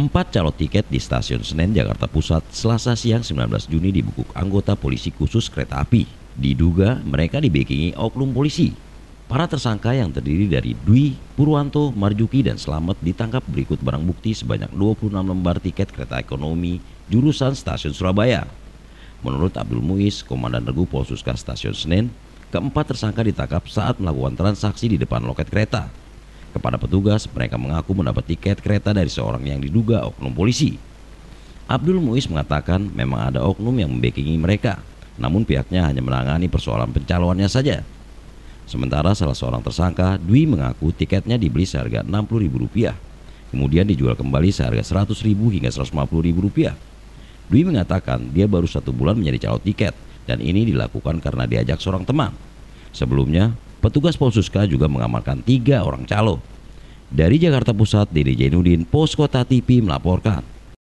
Empat calon tiket di Stasiun Senen, Jakarta Pusat, selasa siang 19 Juni dibekuk anggota polisi khusus kereta api. Diduga mereka dibekingi oknum polisi. Para tersangka yang terdiri dari Dwi, Purwanto, Marjuki, dan Slamet ditangkap berikut barang bukti sebanyak 26 lembar tiket kereta ekonomi jurusan Stasiun Surabaya. Menurut Abdul Muiz, Komandan Regu Polsuska Stasiun Senen, keempat tersangka ditangkap saat melakukan transaksi di depan loket kereta. Kepada petugas, mereka mengaku mendapat tiket kereta dari seorang yang diduga oknum polisi. Abdul Muiz mengatakan memang ada oknum yang membekingi mereka, namun pihaknya hanya menangani persoalan pencalonannya saja. Sementara salah seorang tersangka, Dwi mengaku tiketnya dibeli seharga Rp60.000, kemudian dijual kembali seharga Rp100.000 hingga Rp150.000. Dwi mengatakan dia baru satu bulan menjadi calon tiket dan ini dilakukan karena diajak seorang teman. Sebelumnya, Petugas Polsuska juga mengamankan tiga orang calo. Dari Jakarta Pusat, Dede Jainudin, Posko Tatipi melaporkan.